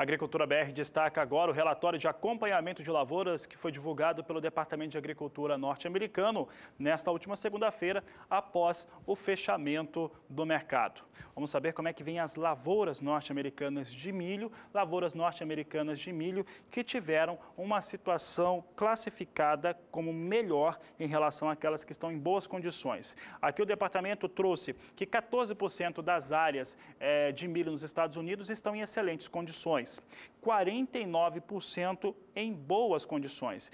A Agricultura BR destaca agora o relatório de acompanhamento de lavouras que foi divulgado pelo Departamento de Agricultura norte-americano nesta última segunda-feira, após o fechamento do mercado. Vamos saber como é que vêm as lavouras norte-americanas de milho, lavouras norte-americanas de milho que tiveram uma situação classificada como melhor em relação àquelas que estão em boas condições. Aqui o departamento trouxe que 14% das áreas eh, de milho nos Estados Unidos estão em excelentes condições condições, 49% em boas condições.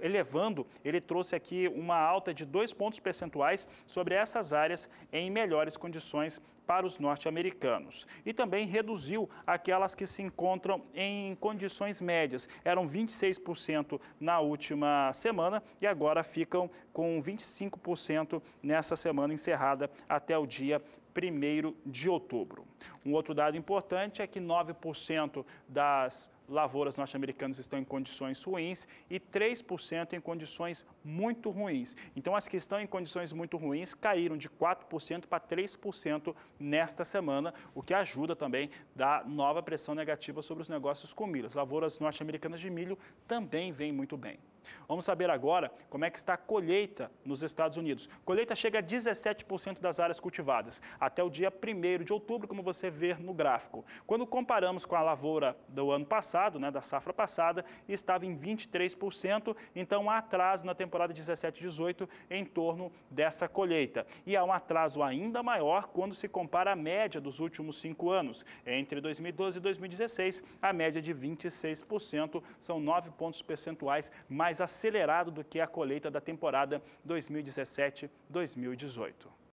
Elevando, ele trouxe aqui uma alta de dois pontos percentuais sobre essas áreas em melhores condições para os norte-americanos. E também reduziu aquelas que se encontram em condições médias. Eram 26% na última semana e agora ficam com 25% nessa semana encerrada até o dia 1 de outubro. Um outro dado importante é que 9% das lavouras norte-americanas estão em condições ruins e 3% em condições muito ruins. Então, as que estão em condições muito ruins caíram de 4% para 3% nesta semana, o que ajuda também da nova pressão negativa sobre os negócios com milho. As lavouras norte-americanas de milho também vêm muito bem. Vamos saber agora como é que está a colheita nos Estados Unidos. A colheita chega a 17% das áreas cultivadas até o dia 1 de outubro, como você vê no gráfico. Quando comparamos com a lavoura do ano passado, né, da safra passada, estava em 23%, então há atraso na temporada 17-18 em torno dessa colheita. E há um atraso ainda maior quando se compara a média dos últimos cinco anos. Entre 2012 e 2016, a média de 26%, são 9 pontos percentuais mais mais acelerado do que a colheita da temporada 2017-2018.